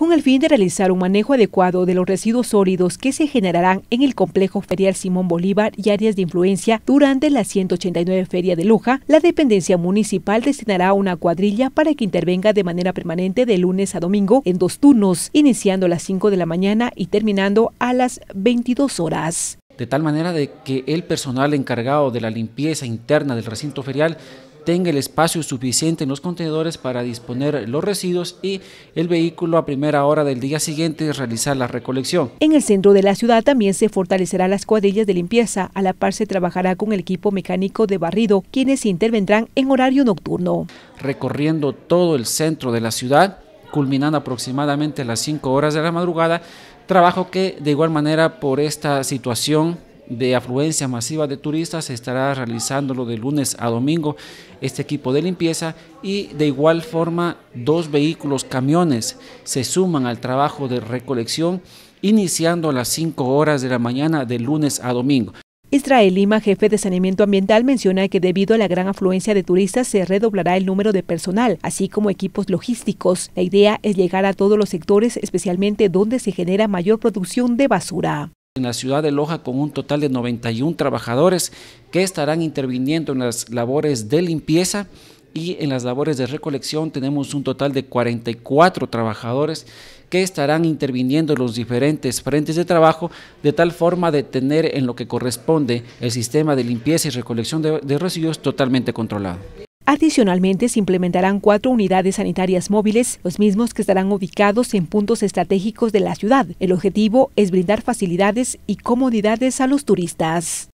con el fin de realizar un manejo adecuado de los residuos sólidos que se generarán en el complejo ferial Simón Bolívar y áreas de influencia durante la 189 Feria de Luja, la dependencia municipal destinará una cuadrilla para que intervenga de manera permanente de lunes a domingo en dos turnos, iniciando a las 5 de la mañana y terminando a las 22 horas de tal manera de que el personal encargado de la limpieza interna del recinto ferial tenga el espacio suficiente en los contenedores para disponer los residuos y el vehículo a primera hora del día siguiente realizar la recolección. En el centro de la ciudad también se fortalecerán las cuadrillas de limpieza. A la par se trabajará con el equipo mecánico de barrido, quienes intervendrán en horario nocturno. Recorriendo todo el centro de la ciudad, culminando aproximadamente las 5 horas de la madrugada, trabajo que de igual manera por esta situación de afluencia masiva de turistas se estará realizándolo de lunes a domingo este equipo de limpieza y de igual forma dos vehículos camiones se suman al trabajo de recolección iniciando a las 5 horas de la mañana de lunes a domingo. Israel Lima, jefe de saneamiento ambiental, menciona que debido a la gran afluencia de turistas se redoblará el número de personal, así como equipos logísticos. La idea es llegar a todos los sectores, especialmente donde se genera mayor producción de basura. En la ciudad de Loja con un total de 91 trabajadores que estarán interviniendo en las labores de limpieza y en las labores de recolección tenemos un total de 44 trabajadores que estarán interviniendo en los diferentes frentes de trabajo de tal forma de tener en lo que corresponde el sistema de limpieza y recolección de, residuos totalmente controlado. Adicionalmente, se implementarán cuatro unidades sanitarias móviles, los mismos que estarán ubicados en puntos estratégicos de la ciudad. El objetivo es brindar facilidades y comodidades a los turistas.